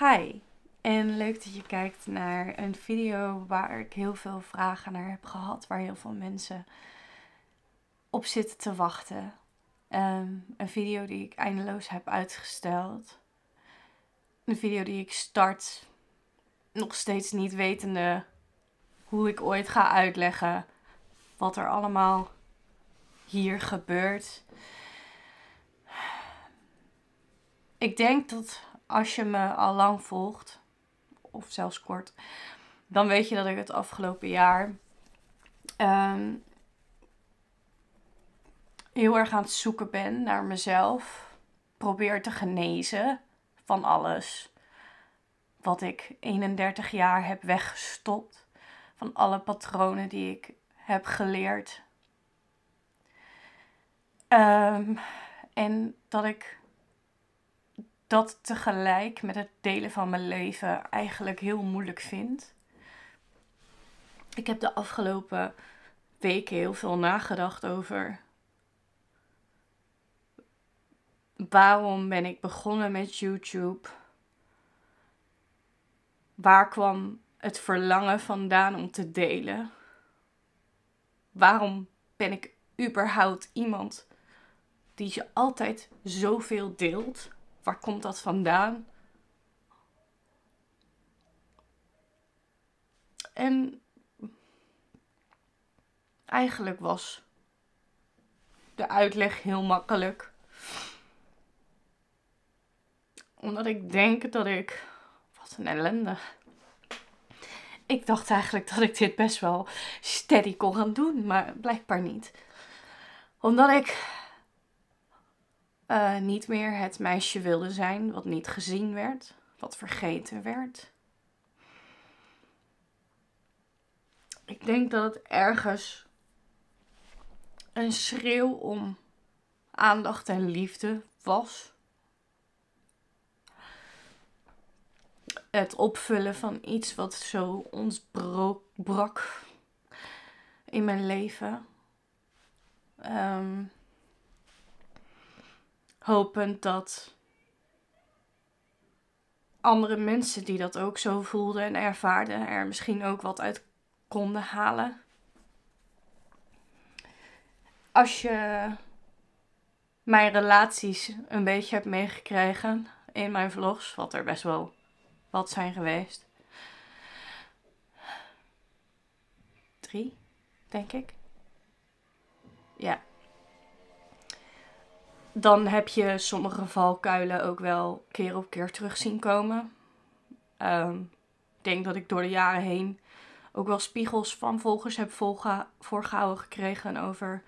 Hi en leuk dat je kijkt naar een video waar ik heel veel vragen naar heb gehad, waar heel veel mensen op zitten te wachten. Ehm, een video die ik eindeloos heb uitgesteld. Een video die ik start, nog steeds niet wetende hoe ik ooit ga uitleggen wat er allemaal hier gebeurt. Ik denk dat als je me al lang volgt, of zelfs kort, dan weet je dat ik het afgelopen jaar ehm, heel erg aan het zoeken ben naar mezelf. Probeer te genezen van alles wat ik 31 jaar heb weggestopt. Van alle patronen die ik heb geleerd. Ehm, en dat ik dat tegelijk met het delen van mijn leven eigenlijk heel moeilijk vindt. Ik heb de afgelopen weken heel veel nagedacht over waarom ben ik begonnen met YouTube? Waar kwam het verlangen vandaan om te delen? Waarom ben ik überhaupt iemand die je altijd zoveel deelt? Waar komt dat vandaan? En eigenlijk was de uitleg heel makkelijk. Omdat ik denk dat ik. Wat een ellende. Ik dacht eigenlijk dat ik dit best wel steady kon gaan doen, maar blijkbaar niet. Omdat ik eh, niet meer het meisje wilde zijn wat niet gezien werd, wat vergeten werd. Ik denk dat het ergens een schreeuw om aandacht en liefde was. Het opvullen van iets wat zo ontbrak in mijn leven. Um, hopend dat andere mensen die dat ook zo voelden en ervaarden er misschien ook wat uit konden halen. Als je mijn relaties een beetje hebt meegekregen in mijn vlogs, wat er best wel wat zijn geweest. Drie, denk ik. Ja, dan heb je sommige valkuilen ook wel keer op keer terug zien komen. Ehm, ik denk dat ik door de jaren heen ook wel spiegels van volgers heb voorgehouden gekregen over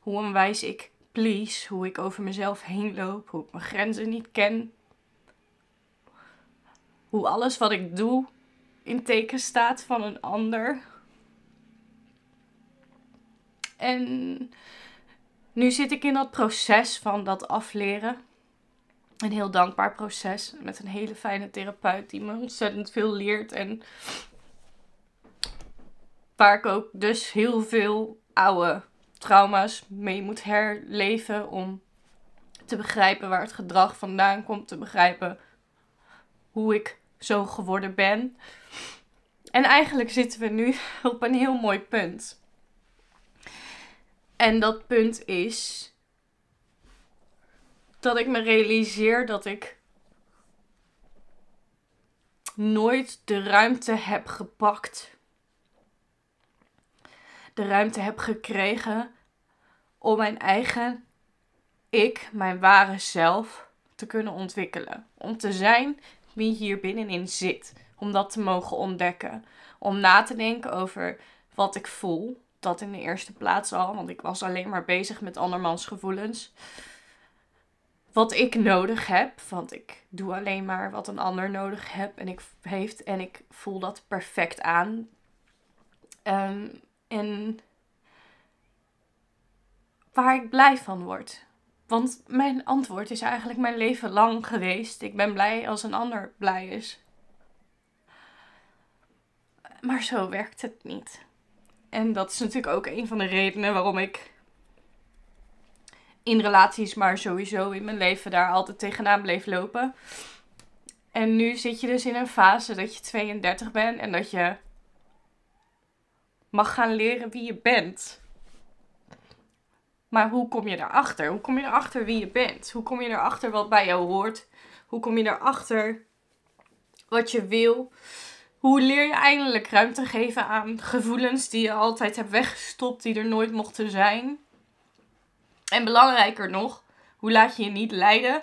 hoe onwijs ik please, hoe ik over mezelf heen loop, hoe ik mijn grenzen niet ken, hoe alles wat ik doe in teken staat van een ander. En nu zit ik in dat proces van dat afleren. Een heel dankbaar proces met een hele fijne therapeut die me ontzettend veel leert en waar ik ook dus heel veel oude trauma's mee moet herleven om te begrijpen waar het gedrag vandaan komt, te begrijpen hoe ik zo geworden ben. En eigenlijk zitten we nu op een heel mooi punt. En dat punt is dat ik me realiseer dat ik nooit de ruimte heb gepakt. De ruimte heb gekregen om mijn eigen ik, mijn ware zelf, te kunnen ontwikkelen. Om te zijn wie hier binnenin zit. Om dat te mogen ontdekken. Om na te denken over wat ik voel dat in de eerste plaats al, want ik was alleen maar bezig met andermans gevoelens. Wat ik nodig heb, want ik doe alleen maar wat een ander nodig heb en ik, heeft, en ik voel dat perfect aan. Ehm, en waar ik blij van word. Want mijn antwoord is eigenlijk mijn leven lang geweest. Ik ben blij als een ander blij is. Maar zo werkt het niet. En dat is natuurlijk ook een van de redenen waarom ik in relaties, maar sowieso in mijn leven daar altijd tegenaan bleef lopen. En nu zit je dus in een fase dat je 32 bent en dat je mag gaan leren wie je bent. Maar hoe kom je daarachter? Hoe kom je erachter wie je bent? Hoe kom je erachter wat bij jou hoort? Hoe kom je erachter wat je wil? hoe leer je eindelijk ruimte geven aan gevoelens die je altijd hebt weggestopt, die er nooit mochten zijn? En belangrijker nog, hoe laat je je niet leiden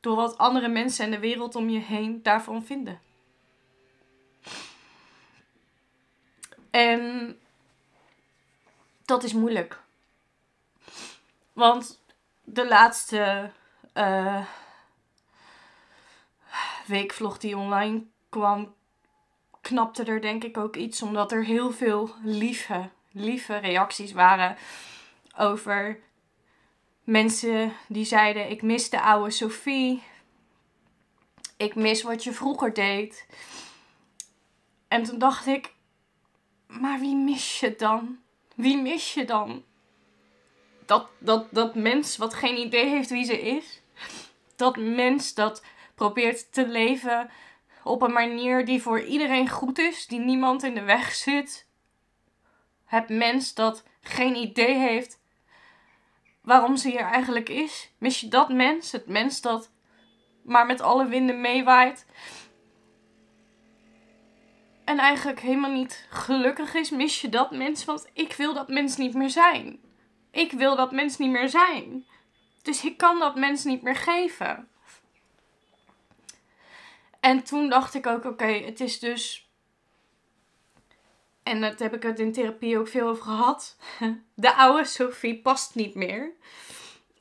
door wat andere mensen en de wereld om je heen daarvan vinden? En dat is moeilijk. Want de laatste eh, weekvlog die online kwam, knapte er denk ik ook iets omdat er heel veel lieve, lieve reacties waren over mensen die zeiden: Ik mis de oude Sophie. Ik mis wat je vroeger deed. En toen dacht ik: Maar wie mis je dan? Wie mis je dan? Dat, dat, dat mens wat geen idee heeft wie ze is. Dat mens dat probeert te leven op een manier die voor iedereen goed is, die niemand in de weg zit. Het mens dat geen idee heeft waarom ze hier eigenlijk is. Mis je dat mens? Het mens dat maar met alle winden meewaait. En eigenlijk helemaal niet gelukkig is. Mis je dat mens? Want ik wil dat mens niet meer zijn. Ik wil dat mens niet meer zijn. Dus ik kan dat mens niet meer geven. En toen dacht ik ook, oké, het is dus. En dat heb ik het in therapie ook veel over gehad. De oude Sophie past niet meer.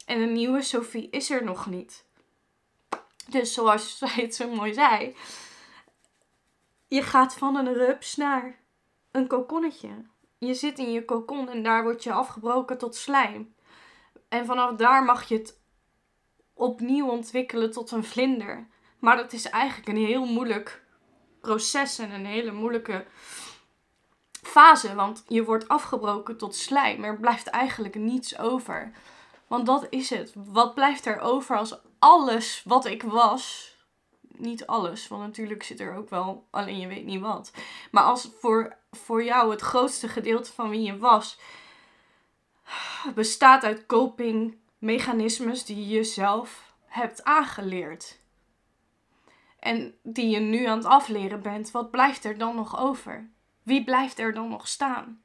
En de nieuwe Sophie is er nog niet. Dus zoals zij het zo mooi zei. Je gaat van een rups naar een kokonnetje. Je zit in je kokon en daar word je afgebroken tot slijm. En vanaf daar mag je het opnieuw ontwikkelen tot een vlinder. Maar dat is eigenlijk een heel moeilijk proces en een hele moeilijke fase. Want je wordt afgebroken tot slijm. Er blijft eigenlijk niets over. Want dat is het. Wat blijft er over als alles wat ik was. Niet alles, want natuurlijk zit er ook wel, alleen je weet niet wat. Maar als voor, voor jou het grootste gedeelte van wie je was bestaat uit coping die je zelf hebt aangeleerd en die je nu aan het afleren bent, wat blijft er dan nog over? Wie blijft er dan nog staan?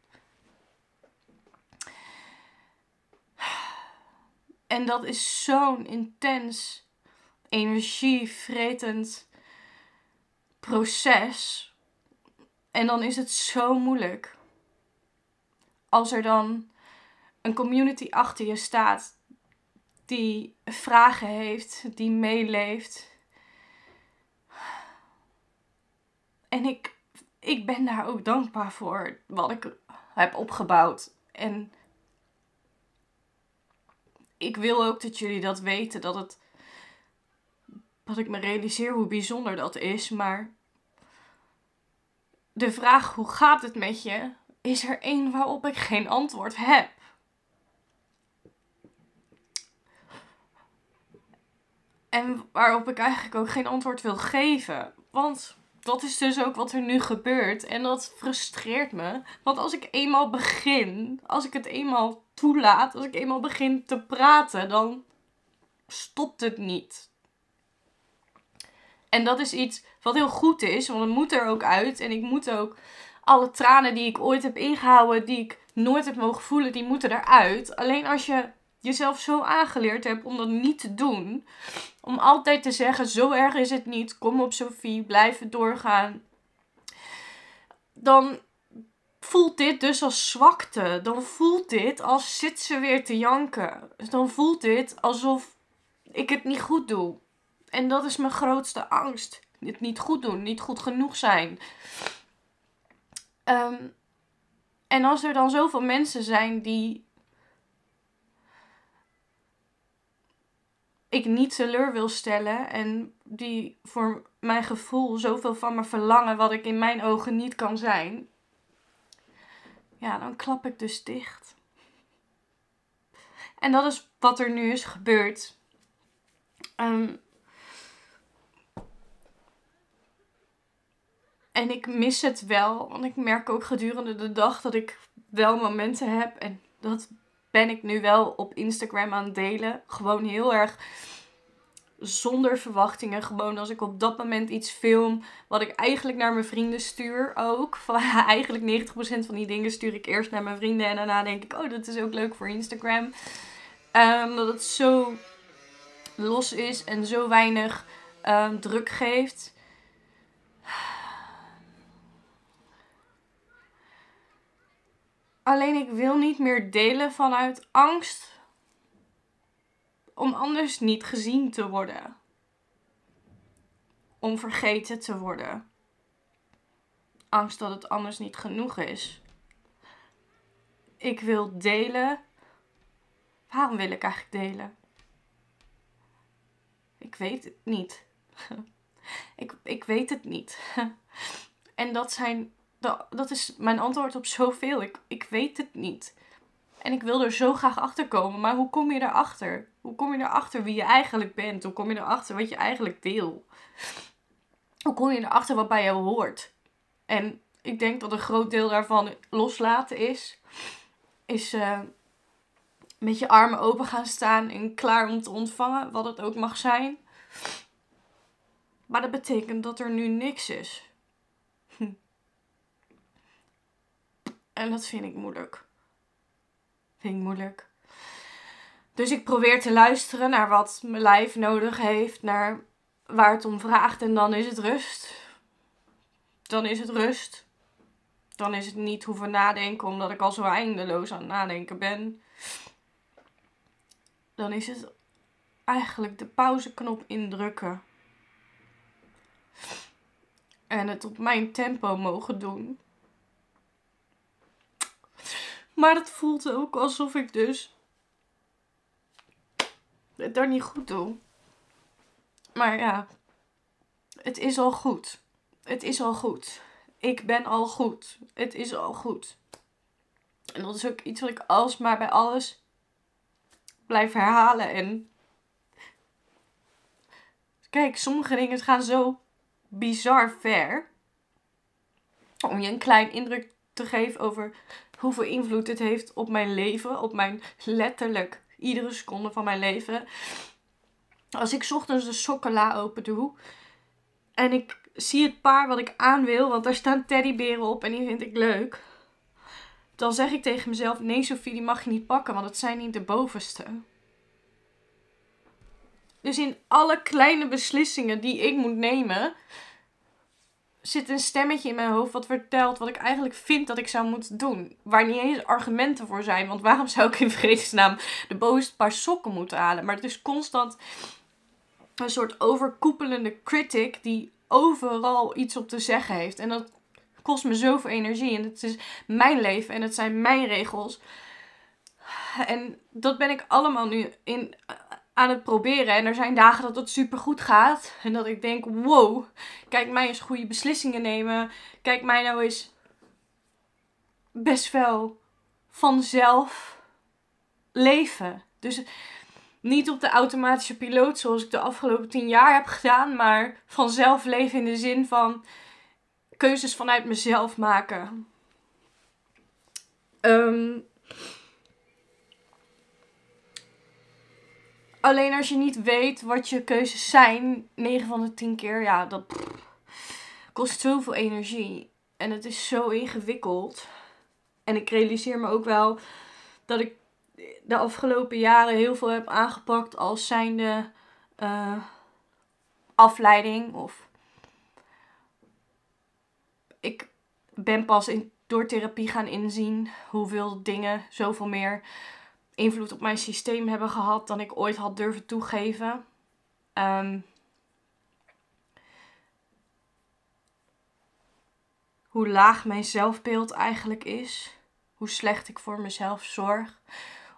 En dat is zo'n intens, energievretend proces. En dan is het zo moeilijk. Als er dan een community achter je staat die vragen heeft, die meeleeft, En ik, ik ben daar ook dankbaar voor wat ik heb opgebouwd. En ik wil ook dat jullie dat weten. Dat het. Dat ik me realiseer hoe bijzonder dat is. Maar. De vraag hoe gaat het met je? Is er één waarop ik geen antwoord heb. En waarop ik eigenlijk ook geen antwoord wil geven. Want dat is dus ook wat er nu gebeurt. En dat frustreert me. Want als ik eenmaal begin, als ik het eenmaal toelaat, als ik eenmaal begin te praten, dan stopt het niet. En dat is iets wat heel goed is, want het moet er ook uit. En ik moet ook alle tranen die ik ooit heb ingehouden, die ik nooit heb mogen voelen, die moeten eruit. Alleen als je jezelf zo aangeleerd hebt om dat niet te doen. Om altijd te zeggen: zo erg is het niet. Kom op, Sophie, blijven doorgaan. Dan voelt dit dus als zwakte. Dan voelt dit als zit ze weer te janken. Dan voelt dit alsof ik het niet goed doe. En dat is mijn grootste angst. Het niet goed doen, niet goed genoeg zijn. Ehm, en als er dan zoveel mensen zijn die ik niet teleur wil stellen. En die voor mijn gevoel zoveel van me verlangen wat ik in mijn ogen niet kan zijn. Ja, dan klap ik dus dicht. En dat is wat er nu is gebeurd. Ehm, en ik mis het wel, want ik merk ook gedurende de dag dat ik wel momenten heb en dat ben ik nu wel op Instagram aan het delen. Gewoon heel erg zonder verwachtingen. Gewoon als ik op dat moment iets film wat ik eigenlijk naar mijn vrienden stuur ook. eigenlijk 90% van die dingen stuur ik eerst naar mijn vrienden en daarna denk ik, oh dat is ook leuk voor Instagram. Eh, dat het zo los is en zo weinig ehm, druk geeft. Alleen ik wil niet meer delen vanuit angst om anders niet gezien te worden. Om vergeten te worden. Angst dat het anders niet genoeg is. Ik wil delen. Waarom wil ik eigenlijk delen? Ik weet het niet. ik, ik weet het niet. en dat zijn dat, is mijn antwoord op zoveel. Ik, ik weet het niet. En ik wil er zo graag achter komen. Maar hoe kom je erachter? Hoe kom je erachter wie je eigenlijk bent? Hoe kom je erachter wat je eigenlijk wil? Hoe kom je erachter wat bij jou hoort? En ik denk dat een groot deel daarvan loslaten is. Is eh, met je armen open gaan staan en klaar om te ontvangen, wat het ook mag zijn. Maar dat betekent dat er nu niks is. En dat vind ik moeilijk. Vind ik moeilijk. Dus ik probeer te luisteren naar wat mijn lijf nodig heeft, naar waar het om vraagt. En dan is het rust. Dan is het rust. Dan is het niet hoeven nadenken, omdat ik al zo eindeloos aan het nadenken ben. Dan is het eigenlijk de pauzeknop indrukken. En het op mijn tempo mogen doen. Maar het voelt ook alsof ik dus het daar niet goed doe. Maar ja, het is al goed. Het is al goed. Ik ben al goed. Het is al goed. En dat is ook iets wat ik alsmaar bij alles blijf herhalen. En kijk, sommige dingen gaan zo bizar ver. Om je een klein indruk te geven over hoeveel invloed dit heeft op mijn leven, op mijn letterlijk iedere seconde van mijn leven. Als ik ochtends de chocola open doe en ik zie het paar wat ik aan wil, want daar staan teddyberen op en die vind ik leuk. Dan zeg ik tegen mezelf: Nee, Sophie, die mag je niet pakken, want het zijn niet de bovenste. Dus in alle kleine beslissingen die ik moet nemen, zit een stemmetje in mijn hoofd wat vertelt wat ik eigenlijk vind dat ik zou moeten doen. Waar niet eens argumenten voor zijn. Want waarom zou ik in vredesnaam de boos paar sokken moeten halen? Maar het is constant een soort overkoepelende critic die overal iets op te zeggen heeft. En dat kost me zoveel energie. En het is mijn leven en het zijn mijn regels. En dat ben ik allemaal nu in aan het proberen. En er zijn dagen dat het super goed gaat. En dat ik denk, wow, kijk mij eens goede beslissingen nemen. Kijk mij nou eens best wel vanzelf leven. Dus niet op de automatische piloot zoals ik de afgelopen tien jaar heb gedaan, maar vanzelf leven in de zin van keuzes vanuit mezelf maken. Ehm, Alleen als je niet weet wat je keuzes zijn, 9 van de 10 keer, ja, dat kost zoveel energie. En het is zo ingewikkeld. En ik realiseer me ook wel dat ik de afgelopen jaren heel veel heb aangepakt als zijnde eh, afleiding. Of ik ben pas in, door therapie gaan inzien hoeveel dingen, zoveel meer invloed op mijn systeem hebben gehad dan ik ooit had durven toegeven. Ehm, hoe laag mijn zelfbeeld eigenlijk is. Hoe slecht ik voor mezelf zorg.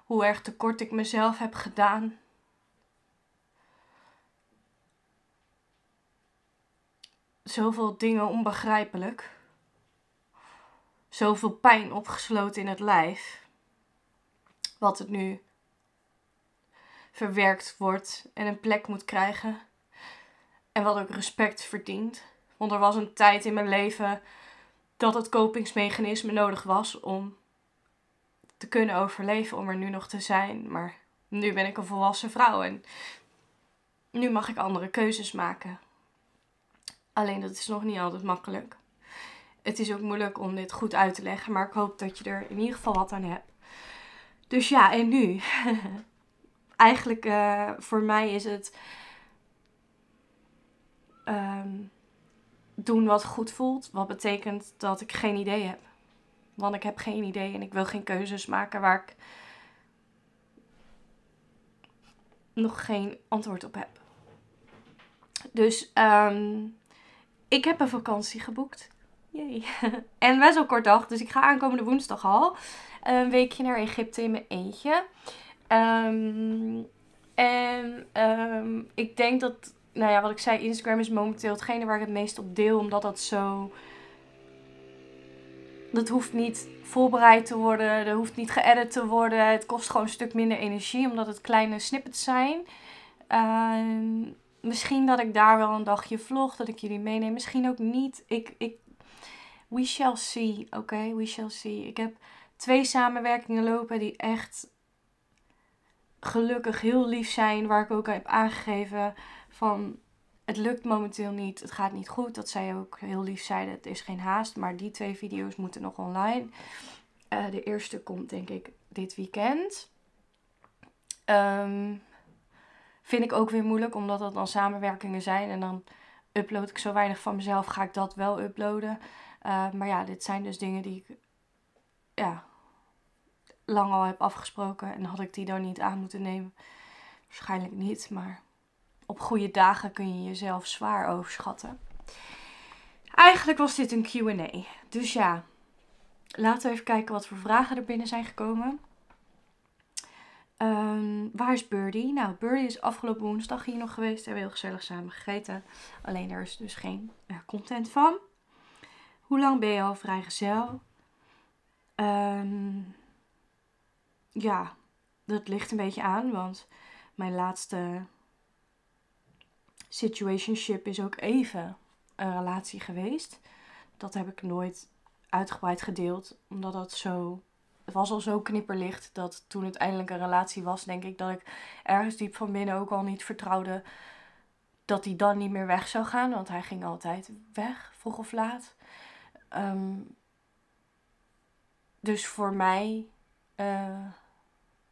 Hoe erg tekort ik mezelf heb gedaan. Zoveel dingen onbegrijpelijk. Zoveel pijn opgesloten in het lijf wat het nu verwerkt wordt en een plek moet krijgen. En wat ook respect verdient. Want er was een tijd in mijn leven dat het kopingsmechanisme nodig was om te kunnen overleven, om er nu nog te zijn. Maar nu ben ik een volwassen vrouw en nu mag ik andere keuzes maken. Alleen dat is nog niet altijd makkelijk. Het is ook moeilijk om dit goed uit te leggen, maar ik hoop dat je er in ieder geval wat aan hebt. Dus ja, en nu? Eigenlijk eh, voor mij is het ehm, doen wat goed voelt. Wat betekent dat ik geen idee heb. Want ik heb geen idee en ik wil geen keuzes maken waar ik nog geen antwoord op heb. Dus ehm, ik heb een vakantie geboekt. Jee. en best wel kort dag, dus ik ga aankomende woensdag al een weekje naar Egypte in mijn eentje. Ehm, en ehm, ik denk dat, nou ja, wat ik zei, Instagram is momenteel hetgene waar ik het meest op deel, omdat dat zo. Dat hoeft niet voorbereid te worden, dat hoeft niet geëdit te worden. Het kost gewoon een stuk minder energie, omdat het kleine snippets zijn. Ehm, misschien dat ik daar wel een dagje vlog, dat ik jullie meeneem. Misschien ook niet. Ik, ik we shall see, oké? We shall see. Ik heb twee samenwerkingen lopen die echt gelukkig heel lief zijn. Waar ik ook heb aangegeven van het lukt momenteel niet, het gaat niet goed. Dat zij ook heel lief zeiden, het is geen haast. Maar die twee video's moeten nog online. Eh, de eerste komt denk ik dit weekend. Ehm, vind ik ook weer moeilijk, omdat dat dan samenwerkingen zijn. En dan upload ik zo weinig van mezelf, ga ik dat wel uploaden. Eh, maar ja, dit zijn dus dingen die ik ja, lang al heb afgesproken. En had ik die dan niet aan moeten nemen? Waarschijnlijk niet, maar op goede dagen kun je jezelf zwaar overschatten. Eigenlijk was dit een QA. Dus ja, laten we even kijken wat voor vragen er binnen zijn gekomen. Ehm, waar is Birdie? Nou, Birdie is afgelopen woensdag hier nog geweest. We hebben heel gezellig samen gegeten. Alleen er is dus geen eh, content van. Hoe lang ben je al vrijgezel? Um, ja, dat ligt een beetje aan, want mijn laatste situationship is ook even een relatie geweest. Dat heb ik nooit uitgebreid gedeeld, omdat dat zo. Het was al zo knipperlicht dat toen het eindelijk een relatie was, denk ik dat ik ergens diep van binnen ook al niet vertrouwde dat hij dan niet meer weg zou gaan. Want hij ging altijd weg, vroeg of laat. Ehm, dus voor mij eh,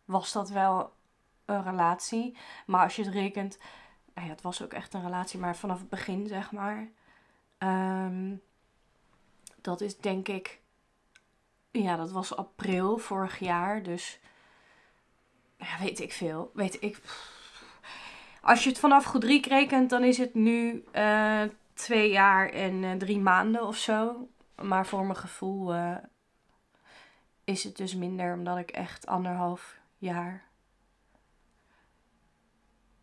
was dat wel een relatie. Maar als je het rekent, nou ja, het was ook echt een relatie, maar vanaf het begin zeg maar. Ehm, dat is denk ik, ja, dat was april vorig jaar. Dus ja, weet ik veel. Weet ik. Als je het vanaf goed rekent, dan is het nu eh, twee jaar en eh, drie maanden of zo. Maar voor mijn gevoel eh, is het dus minder omdat ik echt anderhalf jaar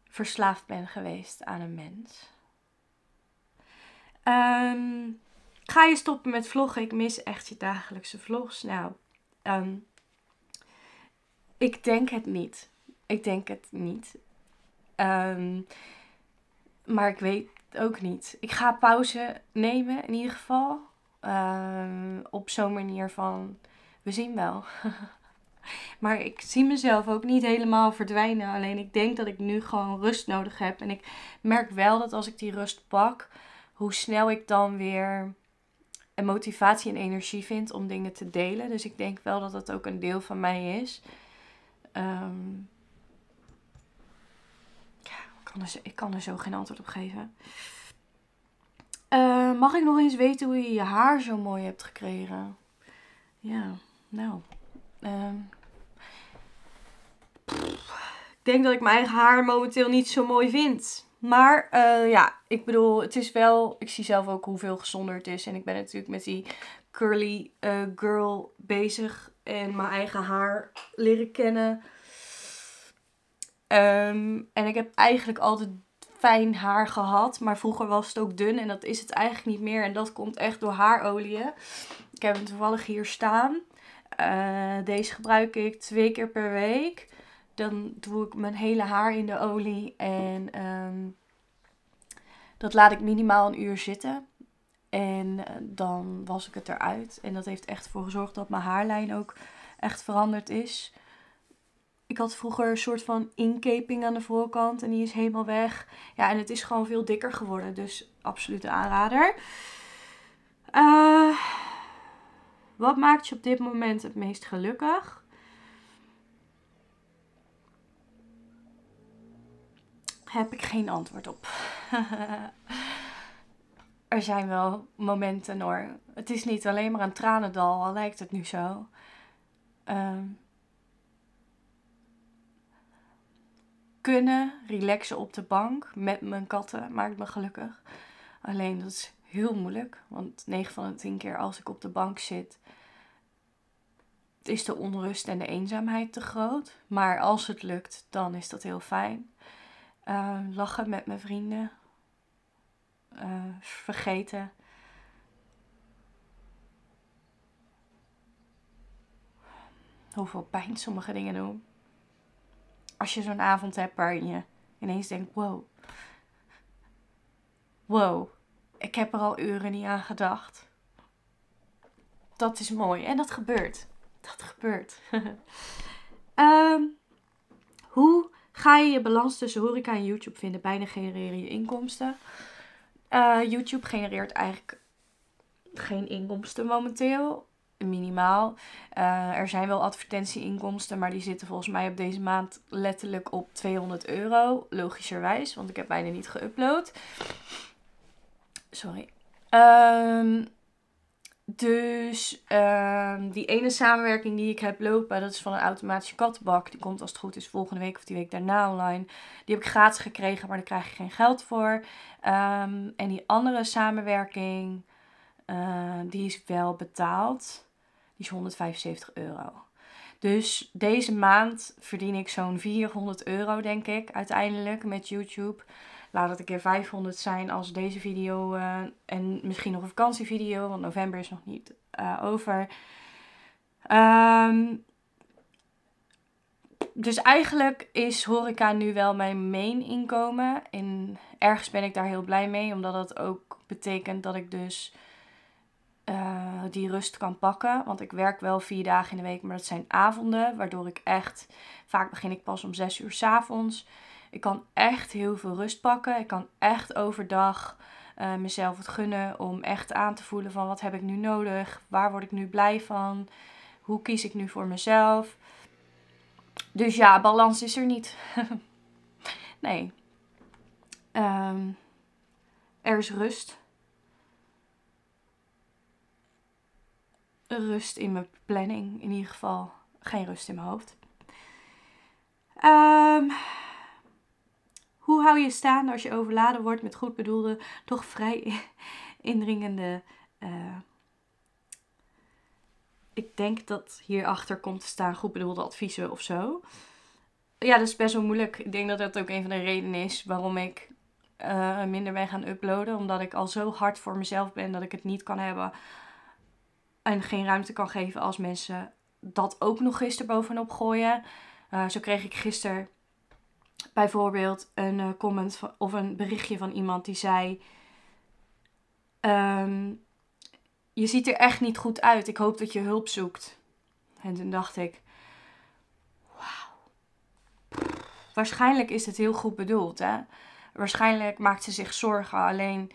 verslaafd ben geweest aan een mens. Um, ga je stoppen met vloggen? Ik mis echt je dagelijkse vlogs. Nou, ehm, ik denk het niet. Ik denk het niet. Ehm, maar ik weet het ook niet. Ik ga pauze nemen in ieder geval. Ehm, op zo'n manier van, we zien wel. maar ik zie mezelf ook niet helemaal verdwijnen. Alleen ik denk dat ik nu gewoon rust nodig heb. En ik merk wel dat als ik die rust pak, hoe snel ik dan weer een motivatie en energie vind om dingen te delen. Dus ik denk wel dat dat ook een deel van mij is. Ehm, kan, ik kan er zo geen antwoord op geven. Eh, mag ik nog eens weten hoe je je haar zo mooi hebt gekregen? Ja, nou. Ehm, ik denk dat ik mijn eigen haar momenteel niet zo mooi vind. Maar eh, ja, ik bedoel, het is wel. Ik zie zelf ook hoeveel gezonder het is. En ik ben natuurlijk met die curly eh, girl bezig. En mijn eigen haar leren kennen. Ehm, en ik heb eigenlijk altijd fijn haar gehad. Maar vroeger was het ook dun en dat is het eigenlijk niet meer. En dat komt echt door haarolieën. Ik heb hem toevallig hier staan. Eh, deze gebruik ik twee keer per week. Dan doe ik mijn hele haar in de olie. En ehm, dat laat ik minimaal een uur zitten. En eh, dan was ik het eruit. En dat heeft echt voor gezorgd dat mijn haarlijn ook echt veranderd is ik had vroeger een soort van inkeping aan de voorkant en die is helemaal weg. Ja, en het is gewoon veel dikker geworden, dus absoluut een aanrader. Eh, wat maakt je op dit moment het meest gelukkig? Heb ik geen antwoord op. er zijn wel momenten hoor. Het is niet alleen maar een tranendal, al lijkt het nu zo. Ehm kunnen relaxen op de bank met mijn katten maakt me gelukkig. Alleen dat is heel moeilijk, want 9 van de 10 keer als ik op de bank zit, is de onrust en de eenzaamheid te groot. Maar als het lukt, dan is dat heel fijn. Ehm, lachen met mijn vrienden. Eh, vergeten. Hoeveel pijn sommige dingen doen als je zo'n avond hebt waarin je ineens denkt: wow, wow, ik heb er al uren niet aan gedacht. Dat is mooi en dat gebeurt. Dat gebeurt. Ehm, hoe ga je je balans tussen horeca en YouTube vinden? Bijna genereren je inkomsten. Eh, YouTube genereert eigenlijk geen inkomsten momenteel minimaal. Eh, er zijn wel inkomsten, maar die zitten volgens mij op deze maand letterlijk op 200 euro. Logischerwijs, want ik heb bijna niet geüpload. Sorry. Ehm, dus ehm, die ene samenwerking die ik heb lopen, dat is van een automatische kattenbak. Die komt als het goed is volgende week of die week daarna online. Die heb ik gratis gekregen, maar daar krijg ik geen geld voor. Ehm, en die andere samenwerking, eh, die is wel betaald. Die is 175 euro. Dus deze maand verdien ik zo'n 400 euro, denk ik, uiteindelijk met YouTube. Laat het een keer 500 zijn als deze video eh, en misschien nog een vakantievideo, want november is nog niet eh, over. Ehm, dus eigenlijk is horeca nu wel mijn main inkomen. En ergens ben ik daar heel blij mee, omdat dat ook betekent dat ik dus eh, die rust kan pakken. Want ik werk wel vier dagen in de week, maar dat zijn avonden. Waardoor ik echt, vaak begin ik pas om zes uur s avonds. Ik kan echt heel veel rust pakken. Ik kan echt overdag eh, mezelf het gunnen om echt aan te voelen van wat heb ik nu nodig? Waar word ik nu blij van? Hoe kies ik nu voor mezelf? Dus ja, balans is er niet. nee. Ehm, er is rust. rust in mijn planning. In ieder geval geen rust in mijn hoofd. Ehm, hoe hou je staan als je overladen wordt met goed bedoelde, toch vrij indringende. Eh, ik denk dat hierachter komt te staan goed bedoelde adviezen of zo. Ja, dat is best wel moeilijk. Ik denk dat dat ook een van de redenen is waarom ik eh, minder ben gaan uploaden. Omdat ik al zo hard voor mezelf ben dat ik het niet kan hebben en geen ruimte kan geven als mensen dat ook nog gisteren bovenop gooien. Eh, zo kreeg ik gisteren bijvoorbeeld een eh, comment of een berichtje van iemand die zei: ehm, Je ziet er echt niet goed uit. Ik hoop dat je hulp zoekt. En toen dacht ik: Wauw. Waarschijnlijk is het heel goed bedoeld, hè? Waarschijnlijk maakt ze zich zorgen. Alleen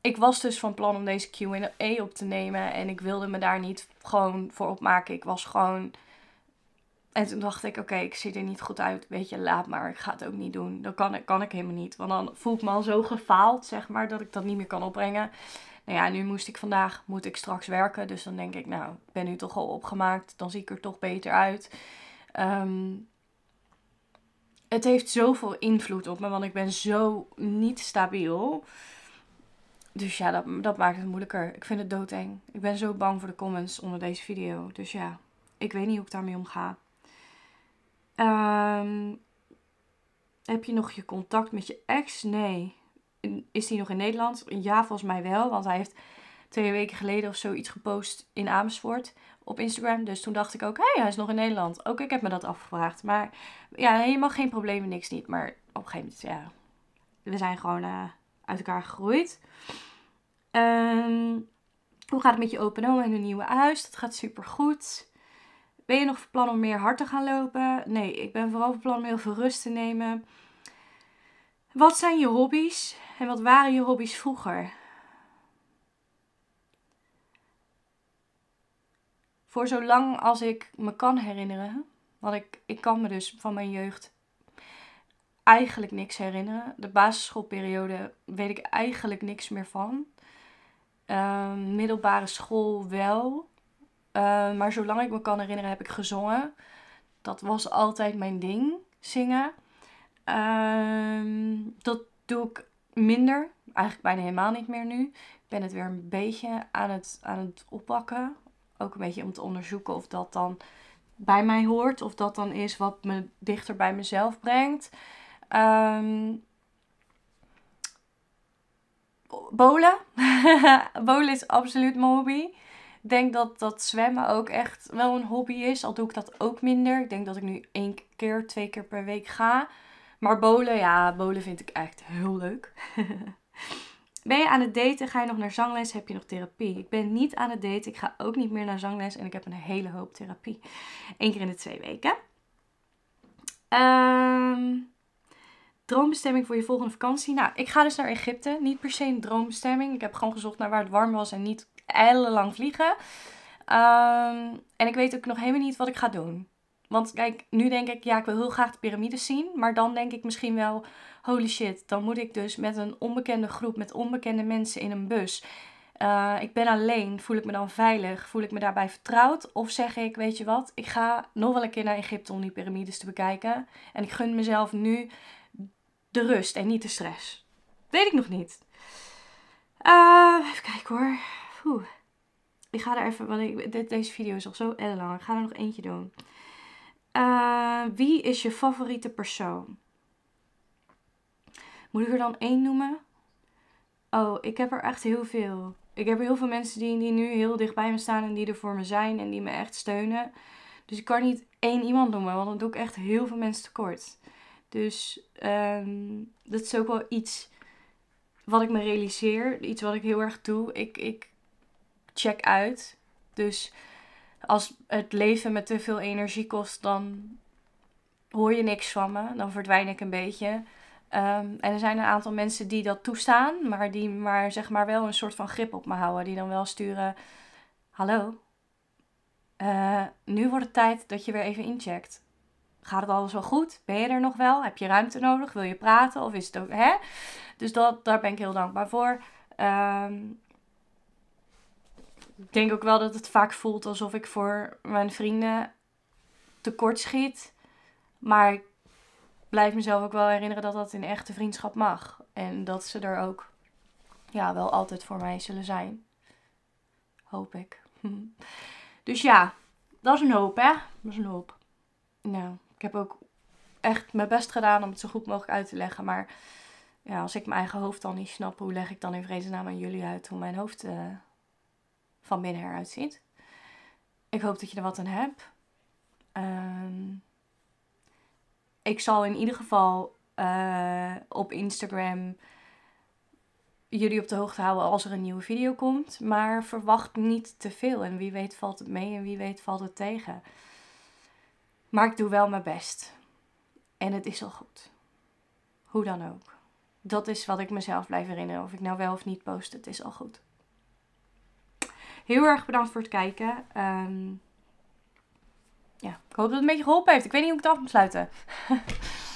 ik was dus van plan om deze QA op te nemen. En ik wilde me daar niet gewoon voor opmaken. Ik was gewoon. En toen dacht ik, oké, ik zie er niet goed uit. Weet je, laat maar. Ik ga het ook niet doen. Dat kan, kan ik helemaal niet. Want dan voel ik me al zo gefaald, zeg maar, dat ik dat niet meer kan opbrengen. Nou ja, nu moest ik vandaag, moet ik straks werken. Dus dan denk ik, nou, ik ben nu toch al opgemaakt. Dan zie ik er toch beter uit. Ehm, het heeft zoveel invloed op me, want ik ben zo niet stabiel. Dus ja, dat, maakt het moeilijker. Ik vind het doodeng. Ik ben zo bang voor de comments onder deze video. Dus ja, ik weet niet hoe ik daarmee omga. Um, ehm, heb je nog je contact met je ex? Nee. Is die nog in Nederland? Ja, volgens mij wel. Want hij heeft twee weken geleden of zoiets gepost in Amersfoort op Instagram. Dus toen dacht ik ook, hé, hey, hij is nog in Nederland. Ook ik heb me dat afgevraagd. Maar ja, mag geen problemen, niks niet. Maar op een gegeven moment, ja, we zijn gewoon... Eh, uit elkaar gegroeid. Ehm, hoe gaat het met je open oma in een nieuwe huis? Dat gaat super goed. Ben je nog van plan om meer hard te gaan lopen? Nee, ik ben vooral van plan om heel veel rust te nemen. Wat zijn je hobby's en wat waren je hobby's vroeger? Voor zolang als ik me kan herinneren, want ik, ik kan me dus van mijn jeugd eigenlijk niks herinneren. De basisschoolperiode weet ik eigenlijk niks meer van. Ehm, middelbare school wel. Ehm, maar zolang ik me kan herinneren heb ik gezongen. Dat was altijd mijn ding, zingen. Ehm, dat doe ik minder. Eigenlijk bijna helemaal niet meer nu. Ik ben het weer een beetje aan het, aan het oppakken. Ook een beetje om te onderzoeken of dat dan bij mij hoort. Of dat dan is wat me dichter bij mezelf brengt. Um, bolen. bolen is absoluut mijn hobby. Ik denk dat, dat zwemmen ook echt wel een hobby is. Al doe ik dat ook minder. Ik denk dat ik nu één keer, twee keer per week ga. Maar bolen, ja, bolen vind ik echt heel leuk. ben je aan het daten? Ga je nog naar zangles? Heb je nog therapie? Ik ben niet aan het daten. Ik ga ook niet meer naar zangles. En ik heb een hele hoop therapie. Eén keer in de twee weken. Um, Droombestemming voor je volgende vakantie. Nou, ik ga dus naar Egypte. Niet per se een droombestemming. Ik heb gewoon gezocht naar waar het warm was en niet ellenlang vliegen. Ehm, en ik weet ook nog helemaal niet wat ik ga doen. Want kijk, nu denk ik, ja, ik wil heel graag de piramides zien. Maar dan denk ik misschien wel, holy shit, dan moet ik dus met een onbekende groep, met onbekende mensen in een bus. Eh, ik ben alleen, voel ik me dan veilig? Voel ik me daarbij vertrouwd? Of zeg ik, weet je wat, ik ga nog wel een keer naar Egypte om die piramides te bekijken. En ik gun mezelf nu de rust en niet de stress. Weet ik nog niet. Uh, even kijken hoor. Ik ga er even, want ik, dit, deze video is al zo lang. Ik ga er nog eentje doen. Eh, wie is je favoriete persoon? Moet ik er dan één noemen? Oh, ik heb er echt heel veel. Ik heb heel veel mensen die, die nu heel dicht bij me staan en die er voor me zijn en die me echt steunen. Dus ik kan niet één iemand noemen, want dan doe ik echt heel veel mensen tekort. Dus ehm, dat is ook wel iets wat ik me realiseer. Iets wat ik heel erg doe. Ik, ik check uit. Dus als het leven me te veel energie kost, dan hoor je niks van me. Dan verdwijn ik een beetje. Ehm, en er zijn een aantal mensen die dat toestaan, maar die maar, zeg maar wel een soort van grip op me houden. Die dan wel sturen: Hallo, eh, nu wordt het tijd dat je weer even incheckt gaat het alles wel goed? Ben je er nog wel? Heb je ruimte nodig? Wil je praten? Of is het ook, hè? Dus dat, daar ben ik heel dankbaar voor. Ehm, ik denk ook wel dat het vaak voelt alsof ik voor mijn vrienden tekortschiet. Maar ik blijf mezelf ook wel herinneren dat dat in echte vriendschap mag. En dat ze er ook ja, wel altijd voor mij zullen zijn. Hoop ik. Dus ja, dat is een hoop, hè? Dat is een hoop. Nou. Ik heb ook echt mijn best gedaan om het zo goed mogelijk uit te leggen. Maar ja, als ik mijn eigen hoofd al niet snap, hoe leg ik dan in vredesnaam aan jullie uit hoe mijn hoofd uh, van binnen eruit ziet? Ik hoop dat je er wat aan hebt. Ehm, ik zal in ieder geval eh, op Instagram jullie op de hoogte houden als er een nieuwe video komt. Maar verwacht niet te veel. En wie weet valt het mee en wie weet valt het tegen. Maar ik doe wel mijn best. En het is al goed. Hoe dan ook. Dat is wat ik mezelf blijf herinneren. Of ik nou wel of niet post, het is al goed. Heel erg bedankt voor het kijken. Ehm, ja, ik hoop dat het een beetje geholpen heeft. Ik weet niet hoe ik het af moet sluiten.